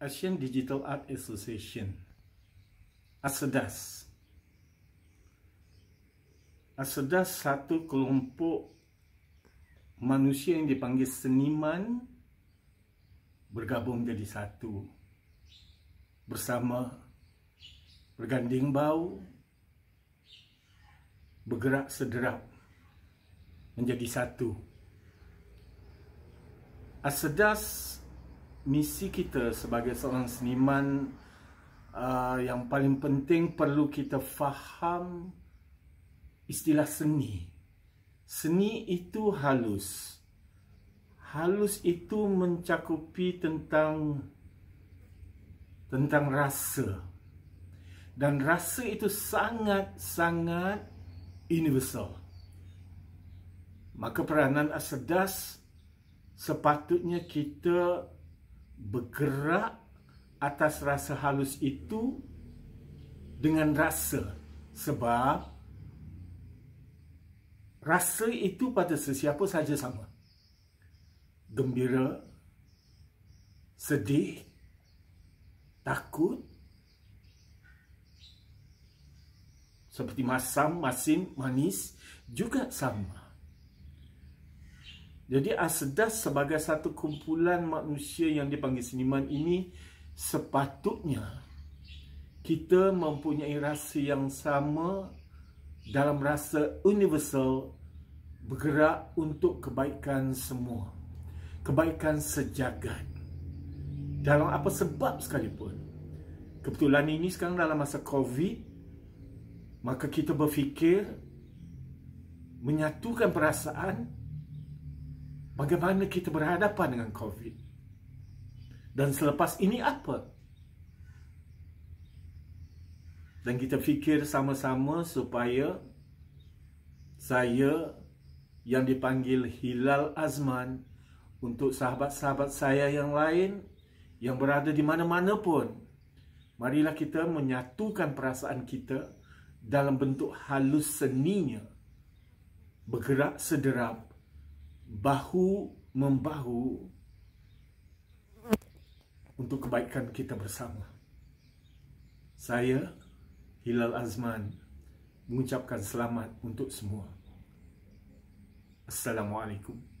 Asian Digital Art Association ASEDAS ASEDAS satu kelompok manusia yang dipanggil seniman bergabung jadi satu bersama berganding bau bergerak sederap menjadi satu ASEDAS misi kita sebagai seorang seniman uh, yang paling penting perlu kita faham istilah seni. Seni itu halus. Halus itu mencakupi tentang tentang rasa. Dan rasa itu sangat-sangat universal. Maka peranan asedas sepatutnya kita bergerak atas rasa halus itu dengan rasa sebab rasa itu pada sesiapa saja sama gembira sedih takut seperti masam, masin, manis juga sama jadi Asdas sebagai satu kumpulan manusia yang dipanggil seniman ini sepatutnya kita mempunyai rasa yang sama dalam rasa universal bergerak untuk kebaikan semua. Kebaikan sejagat. Dalam apa sebab sekalipun. Kebetulan ini sekarang dalam masa COVID maka kita berfikir menyatukan perasaan Bagaimana kita berhadapan dengan COVID? Dan selepas ini apa? Dan kita fikir sama-sama supaya saya yang dipanggil Hilal Azman untuk sahabat-sahabat saya yang lain yang berada di mana-mana pun marilah kita menyatukan perasaan kita dalam bentuk halus seninya bergerak sederap bahu membahu untuk kebaikan kita bersama. Saya Hilal Azman mengucapkan selamat untuk semua. Assalamualaikum.